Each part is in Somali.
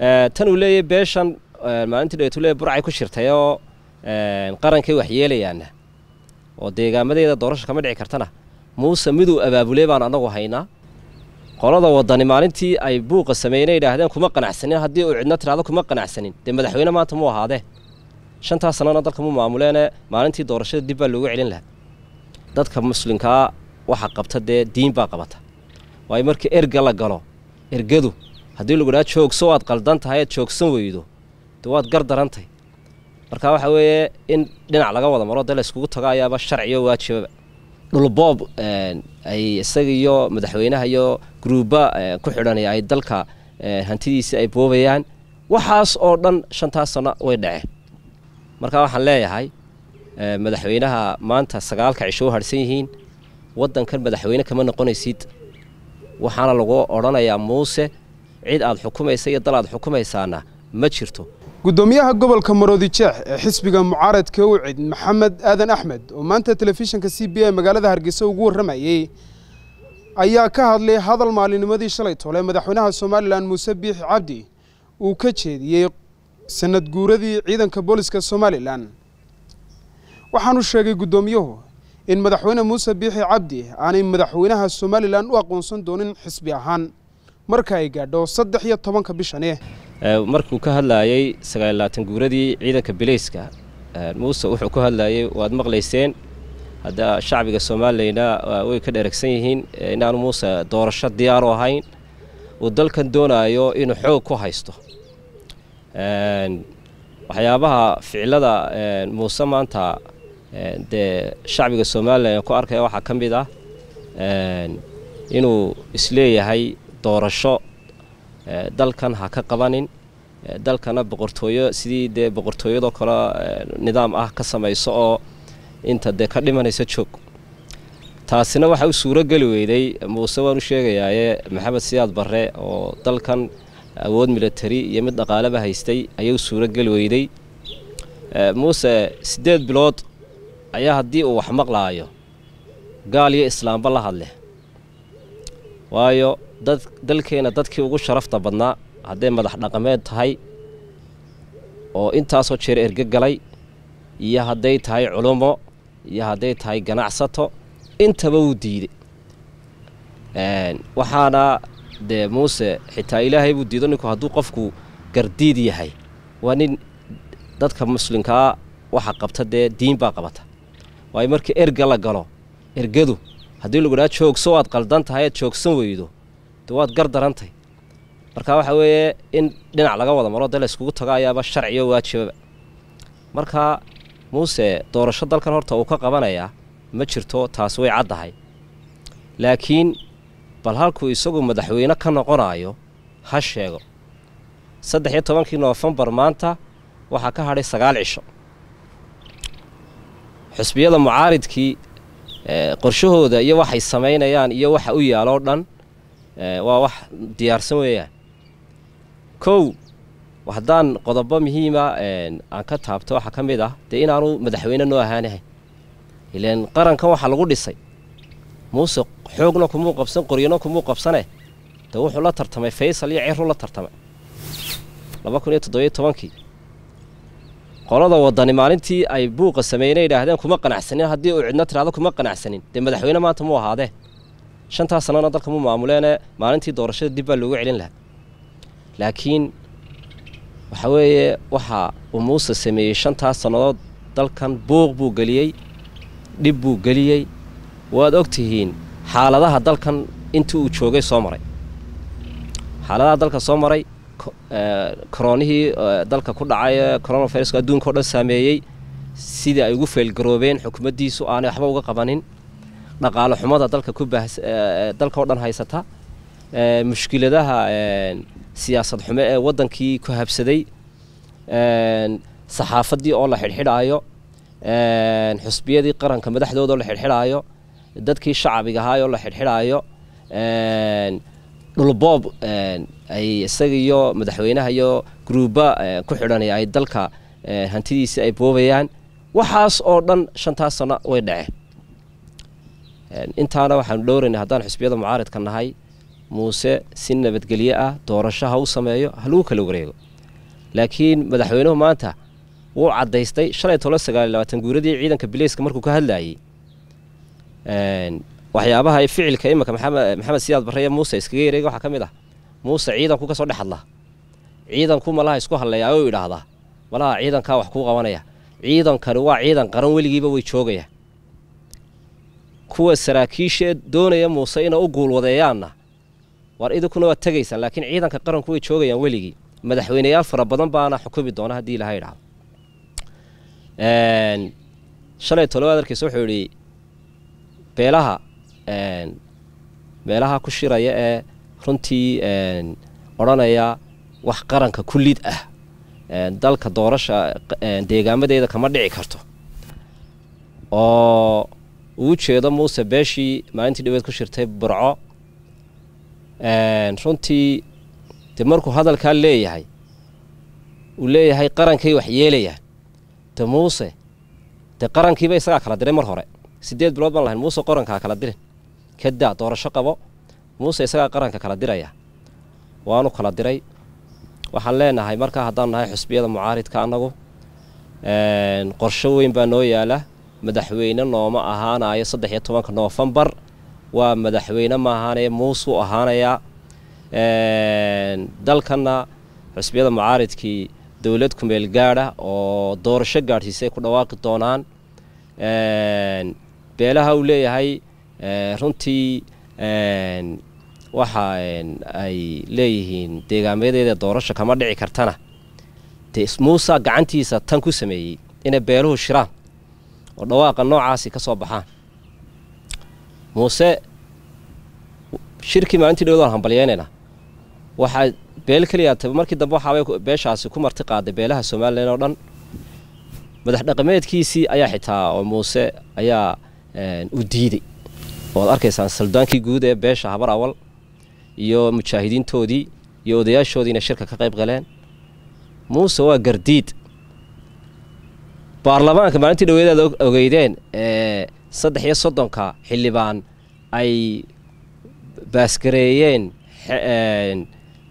Eh, tan uu leeyahy beeshan eh, maalintii dhageetule burcay ku shirtay oo eh, qarankay waxyeelayaana oo deegaamadeeda doorasha kama dhici kartana muuse miduu abaabulee baan anagu haynaa qolada wadani maalintii ay buuqa sameeyeen yidhaahdeen kuma qanacsanin haddii uu cidno tidhahdo kuma qanacsanin dee madaxweyne maanta muu ahaadee shantaa sannana dalka mu maamuleene maalintii doorashada dib baa loogu celin lahaa dadka muslimkaa waxa qabta dee diin baa qabata waayo markii erga la galo ergadu haddii lagu dhaha joogso waad qaldan tahay aad joogsan weydo de waad gar darantay marka waxa weeye in dhinac laga wada maro dee layskugu tago ayaaba sharciyo waajibaba dhulboob ay isaga iyo madaxweynaha iyo gruuba ku xidhanaya ay dalka hantidiisii ay boobayaan waxaas oo dhan shantaas sano way dhaceen marka waxaan leeyahay madaxweynaha maanta sagaalka cisho u harhsan yihiin waddankan madaxweyne kama noqonaysid waxaana lagu odhanayaa muuse cid aad xukumaysa iyo dal aad xukumaysaana ma jirto guddoomiyaha gobolka maroodi jeex ee xisbiga mucaaradka u cid maxamed aadan axmed oo maanta telefishinka c b i magaalada hargeysa ugu warramayey ayaa ka hadlay hadal maalinimadii shalay tole madaxweynaha somalilan muuse biixi cabdi uu ka jeediyey sanad guuradii ciidanka booliska somalilan waxaanu sheegay guddoomiyuhu in madaxweyne muuse biixi cabdi aanay madaxweynaha somalilan u aqoonsan doonin xisbi ahaan marka ay gaadho saddex iyo tobanka bishane markuu ka hadlaayay sagaallaatan guuradii ciidanka bilayska muuse wuxuu ku hadlaayay waad maqlayseen hadda shacbiga soomaalileyna way ka dheregsan yihiin inaanu muuse doorasho diyaaru ahayn uu dalkan doonaayo inuu xoog ku haysto waxyaabaha ficilada muuse maanta dee shacbiga soomalilan ku arkaya waxaa ka mid ah inuu isleeyahay doorasho dalkan ha ka qabanin dalkana boqortooyo sidii dee boqortooyadoo kale nidaam ah ka samayso oo inta dee ka dhimanaysa joog taasina waxa u suuro weyday muuse waan u sheegayaaye maxamed siyaad barre oo dalkan awood milatari iyo mid dhaqaaleba haystay ayay u suuro geli weyday muuse siddeed bilood ayaa haddii uu wax maqlaayo gaal iyo islaamba la hadle waayo dalkeena dadkii ugu sharafta badnaa hadday madax dhaqameed tahay oo intaasoo jeer ergegalay iyo hadday tahay culummo iyo hadday tahay ganacsato intaba wuu diiday waxaana dee muuse xitaa ilaahay buu diido ninku hadduu qofku gardiid yahay waa nin dadka muslimkaa waxa qabta dee diin baa qabata waayo markii erga la galo ergadu haddii laguidhaha joogso waad qaldan tahay aad joogsan weydo de waad gar darantahy marka waxa weeye in dhinac laga wada maro dee layskugu tago ayaaba sharciyo waajibaba marka muuse doorasho dalkan horta uu ka qabanayaa ma jirto taas way caddahay laakiin bal halkuu isagu madaxweyne ka noqonaayo ha sheego saddex iyo tobankii noofembar maanta waxaa ka hadhay sagaal cisho xusbiyada mucaaridkii Eh, qorshahooda iyo waxay samaynayaan iyo waxa u yaaloo dhan eh, waa wax diyaarsan weeyaan kow haddaan qodobo muhiima ah, aan ka taabto waxaa ka mid ah dee inaanu madaxweyne noo ahaanahay ilaan qarankan waxaa lagu dhisay muuse xoogna kumuu qabsan qoryana kumuu qabsane de wuxuu la tartamay faysal iyo ceruu la tartamay laba kun iyo toddobiyo tobankii qolada wadani maalintii ay buuqa sameeyeen yidhaahdeen kuma qanacsanin haddii uu cidna tiraado kuma qanacsanin dee madaxweyne maanta muu ahaadee shantaa sannana dalka muu maamuleene maalintii doorashada dib baa loogu celin lahaa laakiin waxa weeye waxa uu muuse sameeyey shantaa sannadood dalkan buuq buu geliyey dhib buu geliyey waad og tihiin xaaladaha dalkan intii uu joogay soo maray xaaladaha dalka soo maray koroonihii dalka ku dhacay coronaviruska adduunka o dhan saameeyey sidii ay ugu feelgaroobeen xukumadiisu aanay waxba uga qabanin dhaqaalo xumada dalka ku dalka oo dhan haysata mushkiladaha siyaasad xume ee waddankii ku habsaday saxaafaddii oo la xidhxidhaayo xusbiyadii qaranka madaxdooda oo la xidhxidhaayo dadkii shacabiga ahaay oo la xidhxidhaayo dhulboob eh, ay isaga madaxweynaha iyo gruuba eh, ku xidhanaya ay dalka eh, hantidiisa ay boobayaan waxaas oo dhan shantaas sano way dhaceen intaana waxaanu dhowrayna haddaan xisbiyada mucaaridka nahay muuse si nabadgelye ah doorasho ha u sameeyo ha lagu kala wareego laakiin madaxweynuhu maanta wuu caddaystay shalay toban sagaal labaatan guuradii ciidanka bileyska markuu ka hadlayay waxyaabaha ficilka iminka maxamed siyaad barreye muuse iskaga yareega waxaa ka mid ah muuse ciidanku ka soo dhex hadla ciidanku malaha isku hadlayaa oo idhaahdaa malaha ciidankaa wax kuu qabanaya ciidankani waa ciidan qaran weligiiba way joogaya kuwa saraakiisha ee doonaya muuse inay u guulwadeeyaanna waar idinkuna waad tegaysaan laakiin ciidanka qaranku way joogayaan weligii madaxweyneyaal fara badan baana xukumi doona haddii ilahay idhaahdo shalay tolo adarkiisa wuxuu idhi beelaha meelaha ku shiraya ee runtii odhanaya wax qaranka ku lid ah dalka doorasha deegaamadeeda kama dhici karto oo uu jeedo muuse beeshii maalintii dhaweed ku shirtay burco runtii de markuu hadalkaa leeyahay uu leeyahay qarankay wax yeelayaan de muuse de qarankiiba isagaa kala diray mar hore sideed bilood baan lahayn muuse qarankaa kala dirin kadaa doorasho qabo muuse isagaa qaranka kala diraya waanu kala diray waxaan leenahay markaa haddaan nahay xusbiyada mucaaridka annagu qorsho weyn baa noo yaala madaxweyne nooma ahaanayo saddex iyo tobanka noofembar waa madaxweyne maahaanaya muusuu ahaanayaa dalkanna xusbiyada mucaaridkii dowlad kumeel gaadha oo doorasho gaadhsiisay ku dhawaaqi doonaan beelaha uu leeyahay Eh, runtii waxa ay leeyihiin deegaamayadeeda doorasha kama dhici kartana dee muusa gacantiisa tan ku sameeyey inay beeluhu shiraan oo dhawaaqa noocaasi ka soo baxaan muuse shirkii maalintii dhowdaan hambalyeynaynaa waxaa beel keliyaata markii dambe waxaabay beeshaasi ku marti qaaday beelaha somalilan oo dhan madax dhaqameedkiisii ayaa xitaa oo muuse ayaa u diiday waad arkaysaan saldaankii guud ee beesha habar awal iyo mujaahidiintoodii iyo odayaashoodiina shirka ka qayb galeen muuse waa gardiid baarlamaanka maalintii dhaweedaad ogeydeen ee saddex iyo soddonka xildhibaan ay baasgareeyeen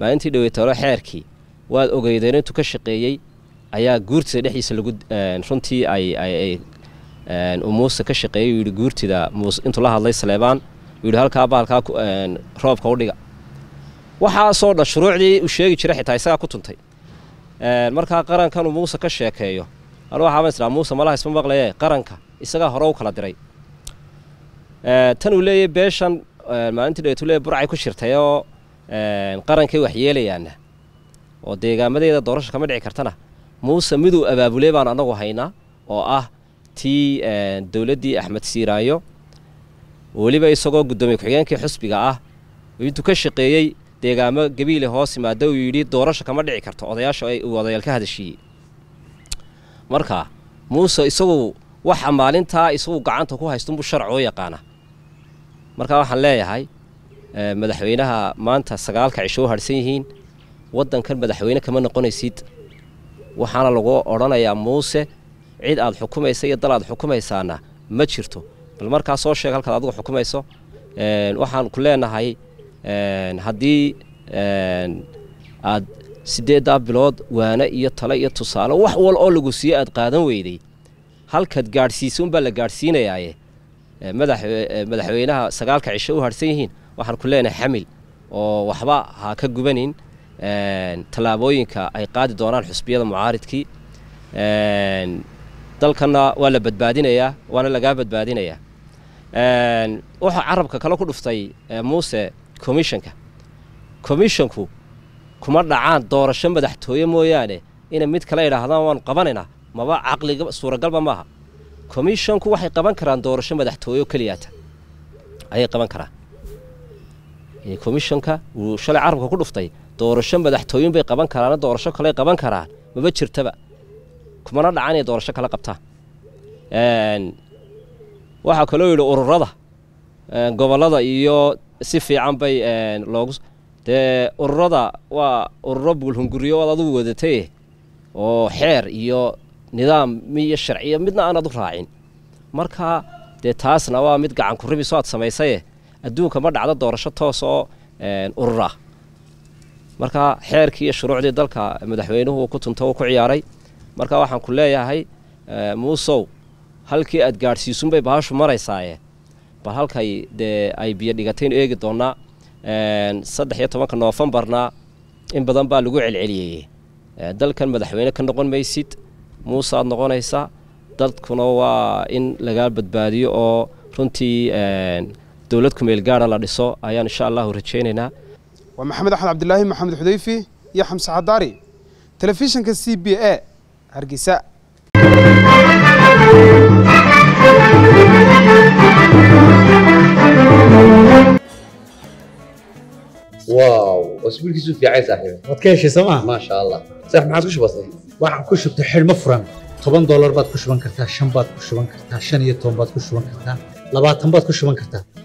maalintii dhaweed talo xeerkii waad ogeydeen intuu ka shaqeeyey ayaa guurtiisa dhexdiisa lagu runtii ay uu muuse ka shaqeeyay yidhi guurtida muuse intuu la hadlay saleebaan yidhi halkaa bahalkaa roobka u dhiga waxaasoo dhan shuruucdii uu sheegi jiray xitaa isagaa ku tuntay markaa qarankanuu muuse ka sheekeeyo anu waxaa baan muuse malaha isma maqlaye eh, qaranka isagaa hore u kala diray tan uu leeyahy beeshan maalintii dhaweetu leeyahy burcay ku shirtayoo qarankay waxyeelayaana oo deegaamadeeda doorasha kama dhici kartana muuse miduu abaabulee baan anagu haynaa oo ah tii eh, dowladdii axmed siiraayo weliba isagoo guddoomiye ku-xigeenkii xusbiga ah intuu ka shaqeeyey deegaamo gabiile hoos yimaada uu yidhi doorasha kama dhici karto odayaasha uu odayaal ka hadashiiyey marka muuse isagu waxa maalintaa isagu gacanta ku haysta buu sharcoo yaqaana marka waxaan leeyahay eh, madaxweynaha maanta sagaalka cisho u harhsan yihiin waddankan madaxweyne kama noqonaysid waxaana lagu odhanayaa muuse cid aad xukumaysa iyo dal aad xukumaysaana ma jirto bal markaa soo sheeg halkaad adigu xukumayso waxaan ku leenahay haddii aad siddeeddaa bilood waane iyo tale iyo tusaale wax wal oo lagu siiyo aad qaadan weyday halkaad gaadhsiisa unbaa la gaadhsiinayaaye madaxweynaha sagaalka cishe u harhsan yihiin waxaan ku leenahay xamil oo waxba ha ka gubanin tallaabooyinka ay qaadi doonaan xusbiyada mucaaridkii dalkana waa la badbaadinayaa waana lagaa badbaadinayaa waxaa carabka kale ku dhuftay muuse commishanka commishanku kuma dhacaan doorasho madaxtooye mooyaane inay mid kale idhaahdaan waan qabanaynaa maba caqliga suuragalba maaha commishanku waxay qaban karaan doorasho madaxtooyeo keliyata ayay qaban karaan commishanka uu shalay carabka ku dhuftay doorasho madaxtooyin bay qaban karaana doorasho kaley qaban karaan maba jirtaba kumana dhacan inay doorasho kala qabtaan waxaa kaloo yidhi ururada gobollada iyo si fiican bay loogu dee ururada waa ururo buulhunguriyo oad adugu wadatay oo xeer iyo nidaam miyo sharciya midna aan adu raacin marka dee taasna waa mid gacan kuribiso aad samaysaye adduunka ma dhacdo doorasho toos oo urura marka xeerkii iyo shuruucdii dalka madaxweynuhu ku tunta uu ku ciyaaray marka waxaan ku leeyahay eh, muusow halkii aad gaadhsiisunbay bahashu maraysaaye bal halkay dee ay biyo dhigatayn eegi doonaa saddex iyo tobanka noofembarna in badan baa lagu celceliyey eh, dalkan madaxweyne ka noqon maysid muuse noqonaysa dadkuna waa in lagaa badbaadiyo oo runtii dowlad ku meelgaara la dhiso ayaan insha allahu rajaynaynaa waa maxamed axmed cabdilaahi maxamed xudayfi iyo xamse cadaari telefishinka c b a hargeysa واو اسبوع كيسو في عيسى حبيبي ما تكيش سما ما شاء الله صح معك كش بسيط واحد كش بتحل مفرم 10 دولار باد كشبان كرتها 5 باد كشبان كرتها 5 iyo 10 baad ku shuban kartaa 20 baad ku shuban kartaa